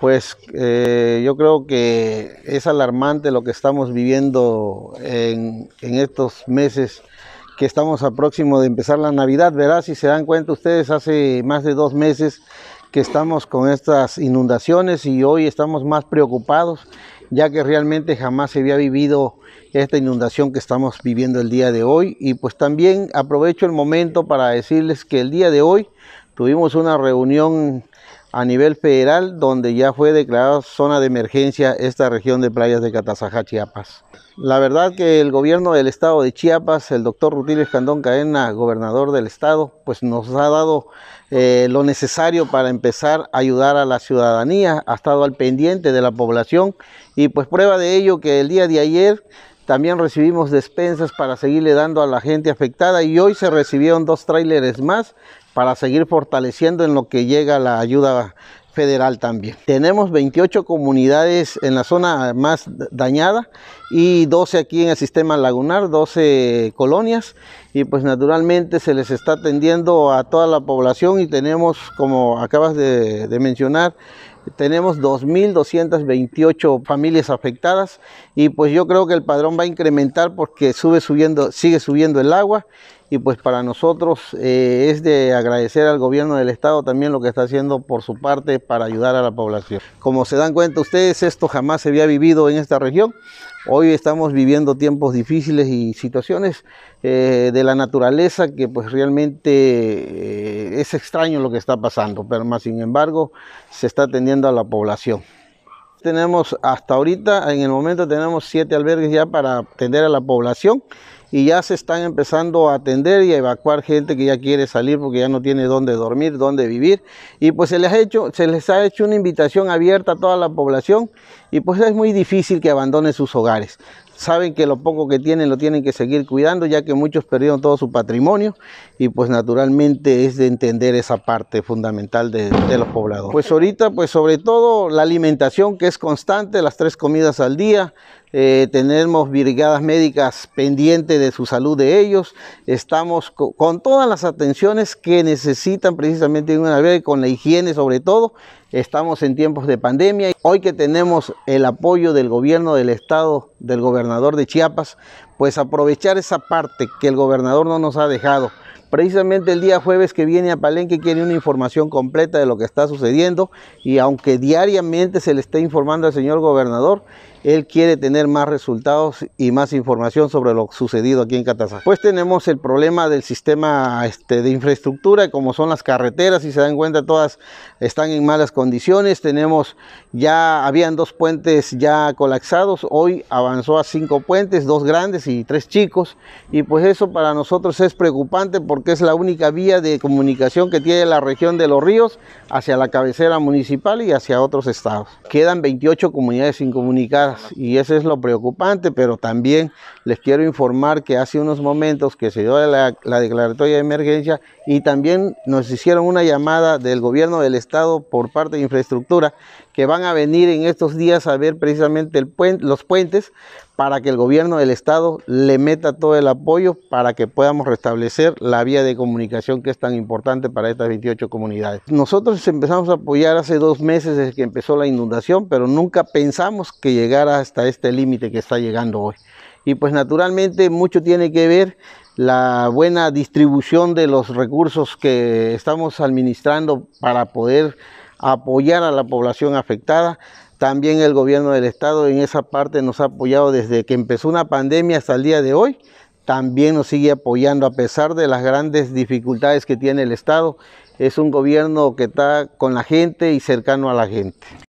Pues eh, yo creo que es alarmante lo que estamos viviendo en, estos meses que estamos a próximo de empezar la Navidad. Verás, si se dan cuenta ustedes, hace más de dos meses que estamos con estas inundaciones y hoy estamos más preocupados, ya que realmente jamás se había vivido esta inundación que estamos viviendo el día de hoy. Y pues también aprovecho el momento para decirles que el día de hoy tuvimos una reunión a nivel federal, donde ya fue declarada zona de emergencia esta región de playas de Catazajá, Chiapas. La verdad que el gobierno del estado de Chiapas, el doctor Rutilio Escandón Cadena, gobernador del estado, pues nos ha dado eh, lo necesario para empezar a ayudar a la ciudadanía, ha estado al pendiente de la población y pues prueba de ello que el día de ayer también recibimos despensas para seguirle dando a la gente afectada y hoy se recibieron dos tráileres más para seguir fortaleciendo en lo que llega la ayuda federal también. Tenemos 28 comunidades en la zona más dañada y 12 aquí en el sistema lagunar, 12 colonias y pues naturalmente se les está atendiendo a toda la población y tenemos, como acabas de, de mencionar, tenemos 2.228 familias afectadas y pues yo creo que el padrón va a incrementar porque sube subiendo, sigue subiendo el agua y pues para nosotros eh, es de agradecer al gobierno del estado también lo que está haciendo por su parte para ayudar a la población. Como se dan cuenta ustedes, esto jamás se había vivido en esta región. Hoy estamos viviendo tiempos difíciles y situaciones eh, de la naturaleza que pues realmente eh, es extraño lo que está pasando, pero más sin embargo se está atendiendo a la población tenemos hasta ahorita, en el momento tenemos siete albergues ya para atender a la población y ya se están empezando a atender y a evacuar gente que ya quiere salir porque ya no tiene dónde dormir, dónde vivir. Y pues se les ha hecho, se les ha hecho una invitación abierta a toda la población y pues es muy difícil que abandone sus hogares saben que lo poco que tienen lo tienen que seguir cuidando, ya que muchos perdieron todo su patrimonio y pues naturalmente es de entender esa parte fundamental de, los poblados. Pues ahorita, pues sobre todo la alimentación que es constante, las tres comidas al día, eh, tenemos brigadas médicas pendientes de su salud de ellos, estamos con, todas las atenciones que necesitan precisamente en una vez, con la higiene sobre todo, estamos en tiempos de pandemia. Hoy que tenemos el apoyo del gobierno del estado, del gobernador de Chiapas, pues aprovechar esa parte que el gobernador no nos ha dejado. Precisamente el día jueves que viene a Palenque quiere una información completa de lo que está sucediendo y aunque diariamente se le está informando al señor gobernador, él quiere tener más resultados y más información sobre lo sucedido aquí en Cataza. Pues tenemos el problema del sistema este, de infraestructura, como son las carreteras, y se dan cuenta todas están en malas condiciones. Tenemos ya, habían dos puentes ya colapsados, hoy avanzó a cinco puentes, dos grandes y tres chicos. Y pues eso para nosotros es preocupante porque es la única vía de comunicación que tiene la región de Los Ríos hacia la cabecera municipal y hacia otros estados. Quedan 28 comunidades incomunicadas y eso es lo preocupante, pero también les quiero informar que hace unos momentos que se dio la, declaratoria de emergencia y también nos hicieron una llamada del gobierno del estado por parte de infraestructura que van a venir en estos días a ver precisamente el los puentes para que el gobierno del estado le meta todo el apoyo para que podamos restablecer la vía de comunicación que es tan importante para estas 28 comunidades. Nosotros empezamos a apoyar hace dos meses desde que empezó la inundación, pero nunca pensamos que llegara hasta este límite que está llegando hoy. Y pues naturalmente mucho tiene que ver la buena distribución de los recursos que estamos administrando para poder apoyar a la población afectada. También el gobierno del estado en esa parte nos ha apoyado desde que empezó una pandemia hasta el día de hoy. También nos sigue apoyando a pesar de las grandes dificultades que tiene el estado. Es un gobierno que está con la gente y cercano a la gente.